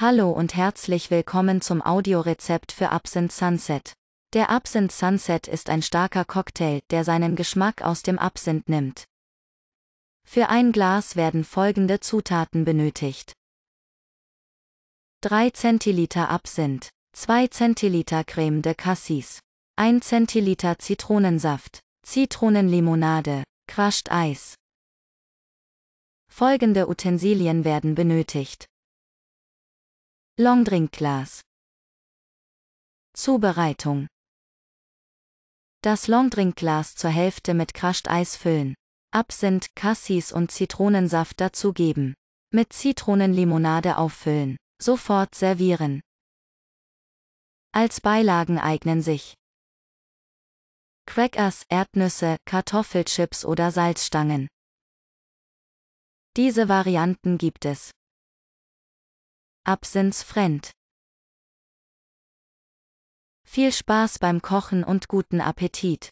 Hallo und herzlich willkommen zum Audiorezept für Absinthe Sunset. Der Absinthe Sunset ist ein starker Cocktail, der seinen Geschmack aus dem Absinth nimmt. Für ein Glas werden folgende Zutaten benötigt. 3 Zentiliter Absinth, 2 Zentiliter Creme de Cassis, 1 Zentiliter Zitronensaft, Zitronenlimonade, Crushed Eis. Folgende Utensilien werden benötigt. Longdrinkglas. Zubereitung. Das Longdrinkglas zur Hälfte mit Crushed Eis füllen. Absinth, Cassis und Zitronensaft dazugeben. Mit Zitronenlimonade auffüllen. Sofort servieren. Als Beilagen eignen sich Crackers, Erdnüsse, Kartoffelchips oder Salzstangen. Diese Varianten gibt es. Absens Friend. Viel Spaß beim Kochen und guten Appetit!